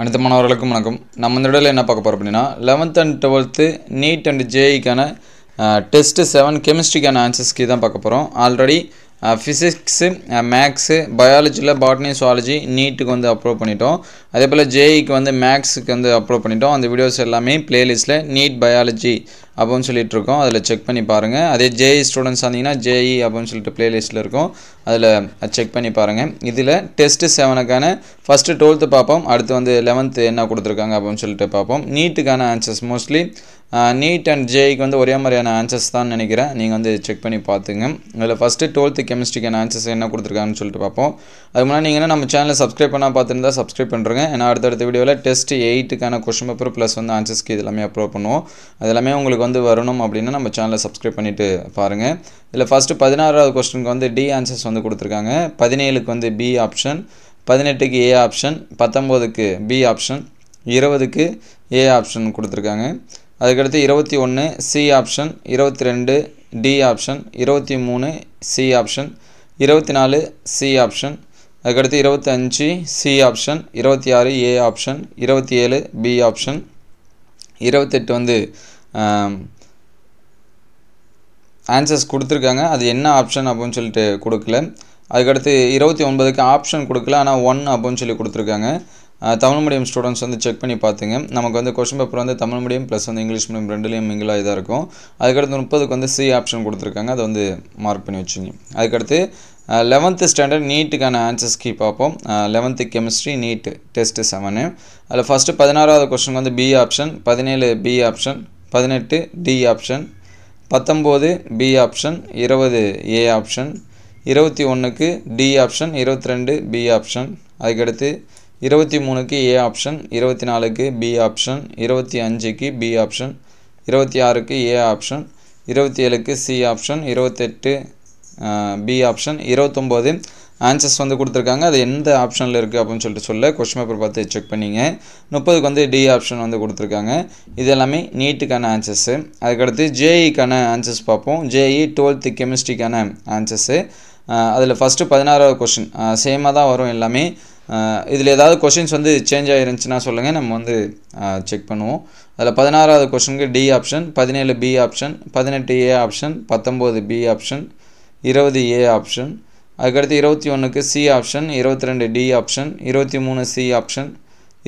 அனைத்து மாணவர்களுக்கும் வணக்கம் நம்ம இந்த இடத்துல என்ன பார்க்க போகிறோம் அப்படின்னா eleventh and twelfth NEET and ஜேஇக்கான டெஸ்ட்டு செவன் கெமிஸ்ட்ரிக்கான ஆன்சர்ஸ்க்கு தான் பார்க்க போகிறோம் ஆல்ரெடி ஃபிசிக்ஸு மேக்ஸு பயாலஜியில் பாட்னி சுவாலஜி நீட்டுக்கு வந்து அப்லோட் பண்ணிட்டோம் அதே போல் ஜேஇக்கு e வந்து மேக்ஸுக்கு வந்து அப்லோட் பண்ணிட்டோம் அந்த வீடியோஸ் எல்லாமே ப்ளேலிஸ்ட்டில் நீட் பயாலஜி E e அப்படின்னு சொல்லிட்டு இருக்கோம் அதில் செக் பண்ணி பாருங்கள் அதே ஜேஇ ஸ்டூடெண்ட்ஸ் வந்தீங்கன்னா ஜேஇ அப்படின்னு சொல்லிட்டு பிளேலிஸ்ட்டில் இருக்கும் அதில் செக் பண்ணி பாருங்கள் இதில் டெஸ்ட்டு செவனுக்கான ஃபஸ்ட்டு டுவெல்த்து பார்ப்போம் அடுத்து வந்து லெவன்த்து என்ன கொடுத்துருக்காங்க அப்படின்னு சொல்லிட்டு பார்ப்போம் நீட்டுக்கான ஆன்சர்ஸ் மோஸ்ட்லி நீட் அண்ட் ஜேஇக்கு e வந்து ஒரே மாதிரியான ஆன்சர்ஸ் தான் நினைக்கிறேன் நீங்கள் வந்து செக் பண்ணி பார்த்துங்க அதில் ஃபஸ்ட்டு டுவெல்த்து கெமிஸ்ட்ரிக்கான ஆன்சர்ஸ் என்ன கொடுத்துருக்காங்கன்னு சொல்லிட்டு பார்ப்போம் அதுக்கு முன்னாடி நீங்கள் நம்ம சேனலில் சப்ஸ்கிரைப் பண்ணால் பார்த்துருந்தா சப்ஸ்கிரைப் பண்ணுறேங்க ஏன்னா அடுத்தடுத்த வீடியோவில் டெஸ்ட் எயிட்டுக்கான கொஷின் பேப்பர் ப்ளஸ் வந்து ஆன்சர்ஸ்க்கு இது எல்லாமே அப்லோட் பண்ணுவோம் அது எல்லாமே உங்களுக்கு வந்து வரணும் அப்படின்னா நம்ம சேனலை சப்ஸ்கிரைப் பண்ணிவிட்டு பாருங்கள் இதில் ஃபஸ்ட்டு பதினாறாவது கொஸ்டினுக்கு வந்து டி ஆன்சர்ஸ் வந்து கொடுத்துருக்காங்க பதினேழுக்கு வந்து பி ஆப்ஷன் பதினெட்டுக்கு ஏ ஆப்ஷன் பத்தொம்போதுக்கு பி ஆப்ஷன் இருபதுக்கு ஏ ஆப்ஷன் கொடுத்துருக்காங்க அதுக்கடுத்து இருபத்தி ஒன்று சி ஆப்ஷன் இருபத்தி ரெண்டு டி ஆப்ஷன் இருபத்தி மூணு சி ஆப்ஷன் இருபத்தி நாலு சி ஆப்ஷன் அதுக்கடுத்து இருபத்தஞ்சி சி ஆப்ஷன் இருபத்தி ஆறு ஏ ஆப்ஷன் இருபத்தி ஏழு பி ஆப்ஷன் இருபத்தெட்டு வந்து ஆன்சர்ஸ் கொடுத்துருக்காங்க அது என்ன ஆப்ஷன் அப்படின்னு சொல்லிட்டு கொடுக்கல அதுக்கடுத்து இருபத்தி ஒன்பதுக்கு ஆப்ஷன் கொடுக்கல ஆனால் ஒன் அப்படின்னு சொல்லி கொடுத்துருக்காங்க தமிழ் மீடியம் ஸ்டூடெண்ட்ஸ் வந்து செக் பண்ணி பார்த்துங்க நமக்கு வந்து கொஷின் பேப்பர் வந்து தமிழ் மீடியம் ப்ளஸ் வந்து இங்கிலீஷ் மீடியம் ரெண்டுலேயும் மிங்கிலாக இதாக இருக்கும் அதுக்கடுத்து முப்பதுக்கு வந்து சி ஆப்ஷன் கொடுத்துருக்காங்க அதை வந்து மார்க் பண்ணி வச்சுங்க அதுக்கடுத்து லெவன்த்து ஸ்டாண்டர்ட் நீட்டுக்கான ஆன்சர்ஸ் கீ பார்ப்போம் eleventh chemistry NEET test seven அதில் ஃபஸ்ட்டு பதினாறாவது கொஸ்டின் வந்து பி ஆப்ஷன் பதினேழு பி ஆப்ஷன் பதினெட்டு டி ஆப்ஷன் பத்தொம்போது பி ஆப்ஷன் இருபது ஏ ஆப்ஷன் இருபத்தி ஒன்றுக்கு டி ஆப்ஷன் இருபத்தி ரெண்டு பி ஆப்ஷன் அதுக்கடுத்து இருபத்தி மூணுக்கு ஏ ஆப்ஷன் இருபத்தி நாலுக்கு பி ஆப்ஷன் இருபத்தி அஞ்சுக்கு பி ஆப்ஷன் இருபத்தி ஆறுக்கு ஏ ஆப்ஷன் இருபத்தி ஏழுக்கு சி ஆப்ஷன் இருபத்தெட்டு பி ஆப்ஷன் இருபத்தொம்போது ஆன்சர்ஸ் வந்து கொடுத்துருக்காங்க அது எந்த ஆப்ஷனில் இருக்குது அப்படின்னு சொல்லிட்டு சொல்ல கொஷின் பேப்பர் பார்த்து செக் பண்ணிங்க முப்பதுக்கு வந்து டி ஆப்ஷன் வந்து கொடுத்துருக்காங்க இது எல்லாமே நீட்டுக்கான ஆன்சர்ஸு அதுக்கடுத்து ஜேஇக்கான e ஆன்சர்ஸ் பார்ப்போம் ஜேஇ டுவெல்த்து கெமிஸ்ட்ரிக்கான ஆன்சர்ஸு அதில் ஃபஸ்ட்டு பதினாறாவது கொஷின் சேமாக தான் வரும் எல்லாமே இதில் ஏதாவது கொஷின்ஸ் வந்து சேஞ்ச் ஆகிருந்துச்சுன்னா சொல்லுங்கள் நம்ம வந்து செக் பண்ணுவோம் அதில் பதினாறாவது கொஷனுக்கு டி ஆப்ஷன் பதினேழு பி ஆப்ஷன் பதினெட்டு ஏ ஆப்ஷன் பத்தொம்போது பி ஆப்ஷன் இருபது ஏ ஆப்ஷன் அதுக்கடுத்து இருபத்தி ஒன்றுக்கு சி ஆப்ஷன் இருபத்தி ரெண்டு டி ஆப்ஷன் இருபத்தி மூணு சி ஆப்ஷன்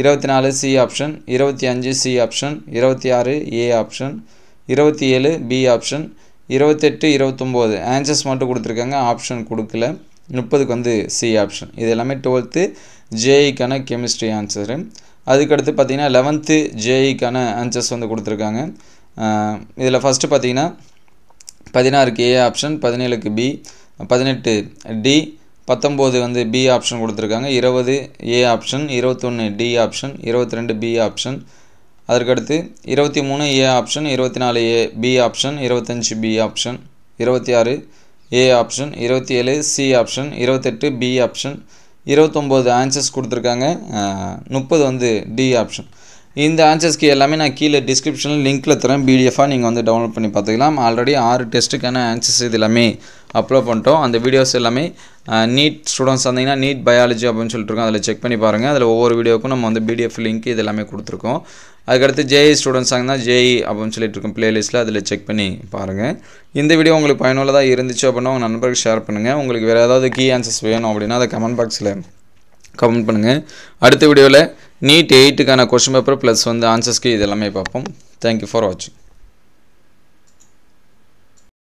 இருபத்தி நாலு சி ஆப்ஷன் இருபத்தி அஞ்சு சி ஆப்ஷன் இருபத்தி ஆறு ஏ ஆப்ஷன் இருபத்தி ஏழு பி ஆப்ஷன் இருபத்தெட்டு இருபத்தொம்போது ஆன்சர்ஸ் மட்டும் கொடுத்துருக்காங்க ஆப்ஷன் கொடுக்கல முப்பதுக்கு வந்து சி ஆப்ஷன் இது எல்லாமே டுவெல்த்து ஜேஇக்கான கெமிஸ்ட்ரி ஆன்சரு அதுக்கடுத்து பார்த்திங்கன்னா லெவன்த்து ஜேஇக்கான e ஆன்சர்ஸ் வந்து கொடுத்துருக்காங்க இதில் ஃபஸ்ட்டு பார்த்திங்கன்னா பதினாறுக்கு ஏ ஆப்ஷன் பதினேழுக்கு பி பதினெட்டு டி பத்தொம்போது வந்து பி ஆப்ஷன் கொடுத்துருக்காங்க இருபது ஏ ஆப்ஷன் இருபத்தொன்று டி ஆப்ஷன் இருபத்தி ரெண்டு பி ஆப்ஷன் அதற்கடுத்து இருபத்தி மூணு ஏ ஆப்ஷன் இருபத்தி நாலு ஏ பி ஆப்ஷன் இருபத்தஞ்சி பி ஆப்ஷன் இருபத்தி ஆறு ஏ ஆப்ஷன் இருபத்தி ஏழு சி ஆப்ஷன் இருபத்தெட்டு பி ஆப்ஷன் இருபத்தொம்போது ஆன்சர்ஸ் கொடுத்துருக்காங்க முப்பது வந்து டி ஆப்ஷன் இந்த ஆன்சர்ஸ்க்கு எல்லாமே நான் கீழே டிஸ்கிரிப்ஷனில் லிங்க்கில் தரேன் பிடிஎஃபாக நீங்கள் வந்து டவுன்லோட் பண்ணி பார்த்துக்கலாம் ஆல்ரெடி ஆறு டெஸ்ட்டுக்கான ஆன்சர்ஸ் இது எல்லாமே அப்லோட் பண்ணிட்டோம் அந்த வீடியோஸ் எல்லாமே நீட் ஸ்டூடெண்ட்ஸ் வந்தீங்கன்னா நீட் பயாலஜி அப்படின்னு சொல்லிட்டு இருக்கோம் அதில் செக் பண்ணி பாருங்கள் அதில் ஒவ்வொரு வீடியோக்கும் நம்ம வந்து பிடிஎஃப் லிங்க் இது எல்லாமே கொடுத்துருக்கோம் அதுக்கடுத்து ஜேஇ ஸ்டூடெண்ட்ஸ் ஆகுனா ஜேஇ அப்படின்னு சொல்லிட்டு இருக்கும் பிளேலிஸ்ட்டில் அதில் செக் பண்ணி பாருங்கள் e e இந்த வீடியோ உங்களுக்கு பயனுள்ளதாக இருந்துச்சு அப்படின்னா உங்கள் நண்பருக்கு ஷேர் பண்ணுங்கள் உங்களுக்கு வேறு ஏதாவது கீ ஆன்சர்ஸ் வேணும் அப்படின்னா அதை கமெண்ட் பாக்ஸில் கமெண்ட் பண்ணுங்கள் அடுத்த வீடியோவில் நீட் எயிட்டுக்கான கொஷின் பேப்பர் ப்ளஸ் வந்து ஆன்சர்ஸ்க்கு இது எல்லாமே பார்ப்போம் தேங்க்யூ ஃபார் வாட்சிங்